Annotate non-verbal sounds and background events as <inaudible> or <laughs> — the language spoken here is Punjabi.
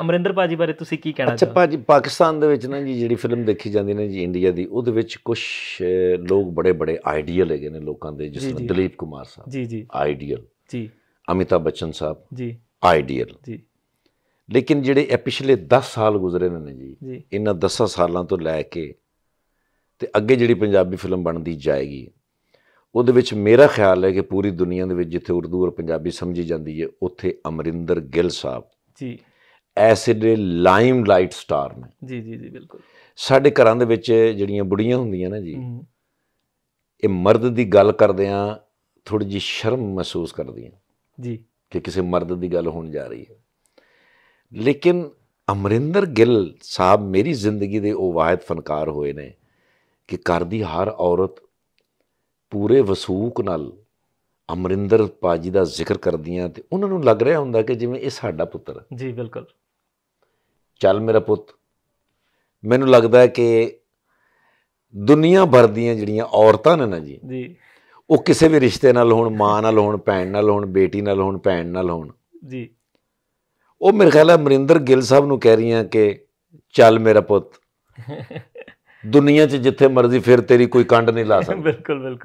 ਅਮਰਿੰਦਰ ਪਾਜੀ ਬਾਰੇ ਤੁਸੀਂ ਕੀ ਕਹਿਣਾ ਚਾਹੁੰਦੇ ਅੱਛਾ ਪਾਜੀ ਪਾਕਿਸਤਾਨ ਦੇ ਵਿੱਚ ਨਾ ਜੀ ਜਿਹੜੀ ਫਿਲਮ ਦੇਖੀ ਜਾਂਦੀ ਨੇ ਜੀ ਇੰਡੀਆ ਦੀ ਉਹਦੇ ਵਿੱਚ ਕੁਝ ਲੋਕ ਬੜੇ ਬੜੇ ਆਈਡੀਅਲ ਹੈਗੇ ਨੇ ਲੋਕਾਂ ਦੇ ਜਿਸ ਤਰ੍ਹਾਂ ਦਲੀਪ ਕੁਮਾਰ ਸਾਹਿਬ ਜੀ ਜੀ ਆਈਡੀਅਲ ਜੀ ਅਮਿਤਾ ਬਚਨ ਸਾਹਿਬ ਜੀ ਆਈਡੀਅਲ ਜੀ ਲੇਕਿਨ ਜਿਹੜੇ ਇਹ ਪਿਛਲੇ 10 ਸਾਲ ਗੁਜ਼ਰੇ ਨੇ ਜੀ ਇਹਨਾਂ 10 ਸਾਲਾਂ ਤੋਂ ਲੈ ਕੇ ਤੇ ਅੱਗੇ ਜਿਹੜੀ ਪੰਜਾਬੀ ਫਿਲਮ ਬਣਦੀ ਜਾਏਗੀ ਉਹਦੇ ਵਿੱਚ ਮੇਰਾ ਖਿਆਲ ਹੈ ਕਿ ਪੂਰੀ ਦੁਨੀਆ ਦੇ ਵਿੱਚ ਜਿੱਥੇ ਉਰਦੂ ਔਰ ਪੰਜਾਬੀ ਸਮਝੀ ਜਾਂਦੀ ਹੈ ਉੱਥੇ ਅਮਰਿੰਦਰ ਗਿੱਲ ਸਾਹਿਬ ਜੀ ਐਸਿਡ ਦੇ ਲਾਈਮ ਲਾਈਟ ਸਟਾਰ ਨੇ ਜੀ ਜੀ ਜੀ ਬਿਲਕੁਲ ਸਾਡੇ ਘਰਾਂ ਦੇ ਵਿੱਚ ਜਿਹੜੀਆਂ ਬੁੜੀਆਂ ਹੁੰਦੀਆਂ ਨਾ ਜੀ ਇਹ ਮਰਦ ਦੀ ਗੱਲ ਕਰਦੇ ਆ ਥੋੜੀ ਜੀ ਸ਼ਰਮ ਮਹਿਸੂਸ ਕਰਦੀਆਂ ਜੀ ਕਿ ਕਿਸੇ ਮਰਦ ਦੀ ਗੱਲ ਹੋਣ ਜਾ ਰਹੀ ਹੈ ਲੇਕਿਨ ਅਮਰਿੰਦਰ ਗਿੱਲ ਸਾਹਿਬ ਮੇਰੀ ਜ਼ਿੰਦਗੀ ਦੇ ਉਹ ਵਾਹਿਦ ਫਨਕਾਰ ਹੋਏ ਨੇ ਕਿ ਕਰਦੀ ਹਰ ਔਰਤ ਪੂਰੇ ਵਸੂਕ ਨਾਲ ਅਮਰਿੰਦਰ ਪਾਜੀ ਦਾ ਜ਼ਿਕਰ ਕਰਦੀਆਂ ਤੇ ਉਹਨਾਂ ਨੂੰ ਲੱਗ ਰਿਹਾ ਹੁੰਦਾ ਕਿ ਜਿਵੇਂ ਇਹ ਸਾਡਾ ਪੁੱਤਰ ਜੀ ਬਿਲਕੁਲ ਚੱਲ ਮੇਰਾ ਪੁੱਤ ਮੈਨੂੰ ਲੱਗਦਾ ਹੈ ਕਿ ਦੁਨੀਆ ਭਰ ਦੀਆਂ ਜਿਹੜੀਆਂ ਔਰਤਾਂ ਨੇ ਨਾ ਜੀ ਜੀ ਉਹ ਕਿਸੇ ਵੀ ਰਿਸ਼ਤੇ ਨਾਲ ਹੋਣ ਮਾਂ ਨਾਲ ਹੋਣ ਭੈਣ ਨਾਲ ਹੋਣ ਬੇਟੀ ਨਾਲ ਹੋਣ ਭੈਣ ਨਾਲ ਹੋਣ ਜੀ ਉਹ ਮੇਰੇ ਖਿਆਲ ਹੈ ਮਰਿੰਦਰ ਗਿੱਲ ਸਾਹਿਬ ਨੂੰ ਕਹਿ ਰਹੀਆਂ ਕਿ ਚੱਲ ਮੇਰਾ ਪੁੱਤ <laughs> ਦੁਨੀਆ 'ਚ ਜਿੱਥੇ ਮਰਜ਼ੀ ਫਿਰ ਤੇਰੀ ਕੋਈ ਕੰਡ ਨਹੀਂ ਲਾ ਸਕਦਾ ਬਿਲਕੁਲ ਬਿਲਕੁਲ